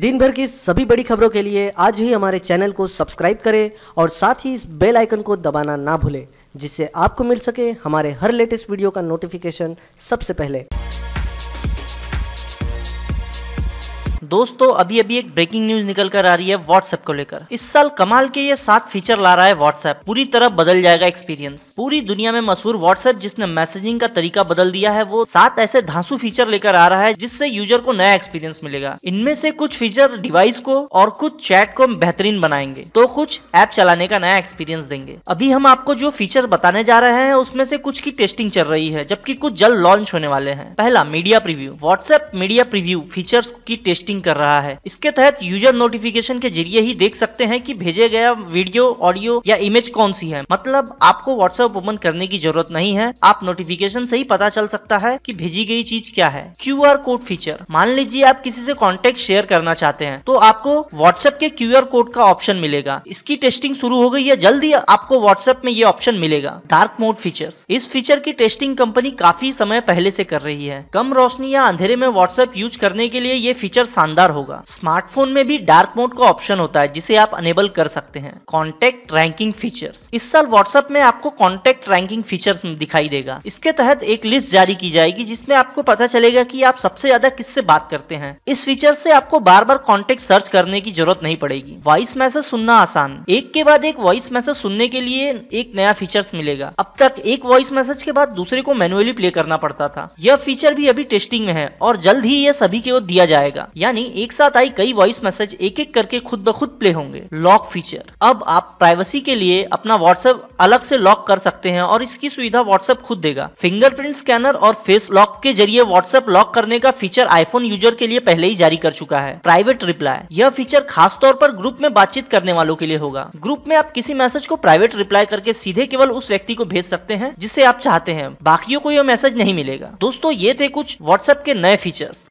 दिन भर की सभी बड़ी खबरों के लिए आज ही हमारे चैनल को सब्सक्राइब करें और साथ ही इस बेल आइकन को दबाना ना भूलें जिससे आपको मिल सके हमारे हर लेटेस्ट वीडियो का नोटिफिकेशन सबसे पहले दोस्तों अभी अभी एक ब्रेकिंग न्यूज निकल कर आ रही है व्हाट्सएप को लेकर इस साल कमाल के ये सात फीचर ला रहा है व्हाट्सएप पूरी तरह बदल जाएगा एक्सपीरियंस पूरी दुनिया में मशहूर व्हाट्सएप जिसने मैसेजिंग का तरीका बदल दिया है वो सात ऐसे धांसू फीचर लेकर आ रहा है जिससे यूजर को नया एक्सपीरियंस मिलेगा इनमें से कुछ फीचर डिवाइस को और कुछ चैट को बेहतरीन बनाएंगे तो कुछ ऐप चलाने का नया एक्सपीरियंस देंगे अभी हम आपको जो फीचर बताने जा रहे हैं उसमें से कुछ की टेस्टिंग चल रही है जबकि कुछ जल्द लॉन्च होने वाले हैं पहला media preview WhatsApp media preview features की टेस्टिंग स्ट्रीमिंग कर रहा है इसके तहत यूजर नोटिफिकेशन के जरिए ही देख सकते हैं कि भेजे गया वीडियो ऑडियो या इमेज कौन सी है मतलब आपको व्हाट्सएप ओपन करने की जरूरत नहीं है आप नोटिफिकेशन से ही पता चल सकता है कि भेजी गई चीज क्या है क्यू कोड फीचर मान लीजिए आप किसी से कॉन्टेक्ट शेयर करना चाहते हैं तो आपको व्हाट्सएप के क्यू कोड का ऑप्शन मिलेगा इसकी टेस्टिंग शुरू हो गई है जल्दी आपको व्हाट्सएप में ये ऑप्शन मिलेगा डार्क मोड फीचर इस फीचर की टेस्टिंग कंपनी काफी समय पहले से कर रही है कम रोशनी या अंधेरे में व्हाट्सएप यूज करने के लिए ये फीचर शानदार होगा स्मार्टफोन में भी डार्क मोड का ऑप्शन होता है जिसे आप अनेबल कर सकते हैं कॉन्टेक्ट रैंकिंग फीचर्स इस साल व्हाट्सएप में आपको कॉन्टेक्ट रैंकिंग फीचर्स दिखाई देगा इसके तहत एक लिस्ट जारी की जाएगी जिसमें आपको पता चलेगा की आप सबसे ज्यादा किससे बात करते हैं इस फीचर से आपको बार बार कॉन्टेक्ट सर्च करने की जरूरत नहीं पड़ेगी वॉइस मैसेज सुनना आसान एक के बाद एक वॉइस मैसेज सुनने के लिए एक नया फीचर्स मिलेगा अब तक एक वॉइस मैसेज के बाद दूसरे को मैनुअली प्ले करना पड़ता था यह फीचर भी अभी टेस्टिंग में है और जल्द ही यह सभी ओर दिया जाएगा यानी यानी एक साथ आई कई वॉइस मैसेज एक एक करके खुद ब खुद प्ले होंगे लॉक फीचर अब आप प्राइवेसी के लिए अपना व्हाट्सएप अलग से लॉक कर सकते हैं और इसकी सुविधा व्हाट्सएप खुद देगा फिंगरप्रिंट स्कैनर और फेस लॉक के जरिए व्हाट्सएप लॉक करने का फीचर आईफोन यूजर के लिए पहले ही जारी कर चुका है प्राइवेट रिप्लाई यह फीचर खास तौर पर ग्रुप में बातचीत करने वालों के लिए होगा ग्रुप में आप किसी मैसेज को प्राइवेट रिप्लाई करके सीधे केवल उस व्यक्ति को भेज सकते हैं जिसे आप चाहते हैं बाकियों को यह मैसेज नहीं मिलेगा दोस्तों ये थे कुछ व्हाट्सएप के नए फीचर्स